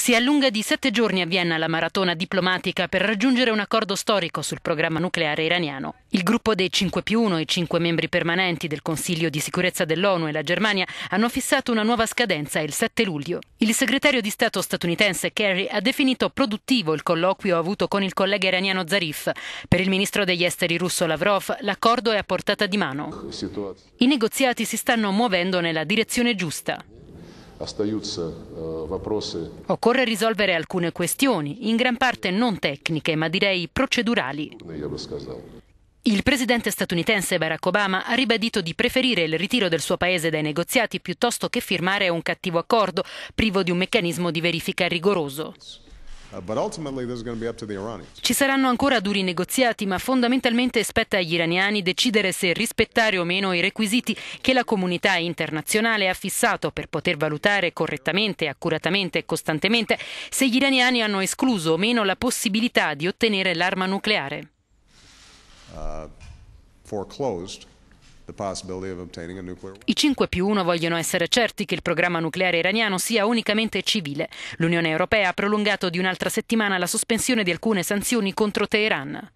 Si allunga di sette giorni a Vienna la maratona diplomatica per raggiungere un accordo storico sul programma nucleare iraniano. Il gruppo dei 5 più 1, i 5 membri permanenti del Consiglio di sicurezza dell'ONU e la Germania hanno fissato una nuova scadenza il 7 luglio. Il segretario di Stato statunitense Kerry ha definito produttivo il colloquio avuto con il collega iraniano Zarif. Per il ministro degli esteri russo Lavrov l'accordo è a portata di mano. I negoziati si stanno muovendo nella direzione giusta. Э, Occorre risolvere alcune questioni, in gran parte non tecniche, ma direi procedurali. Il presidente statunitense Barack Obama ha ribadito di preferire il ritiro del suo paese dai negoziati piuttosto che firmare un cattivo accordo privo di un meccanismo di verifica rigoroso. Uh, Ci saranno ancora duri negoziati, ma fondamentalmente spetta agli iraniani decidere se rispettare o meno i requisiti che la comunità internazionale ha fissato per poter valutare correttamente, accuratamente e costantemente se gli iraniani hanno escluso o meno la possibilità di ottenere l'arma nucleare. Uh, i 5 più 1 vogliono essere certi che il programma nucleare iraniano sia unicamente civile. L'Unione Europea ha prolungato di un'altra settimana la sospensione di alcune sanzioni contro Teheran.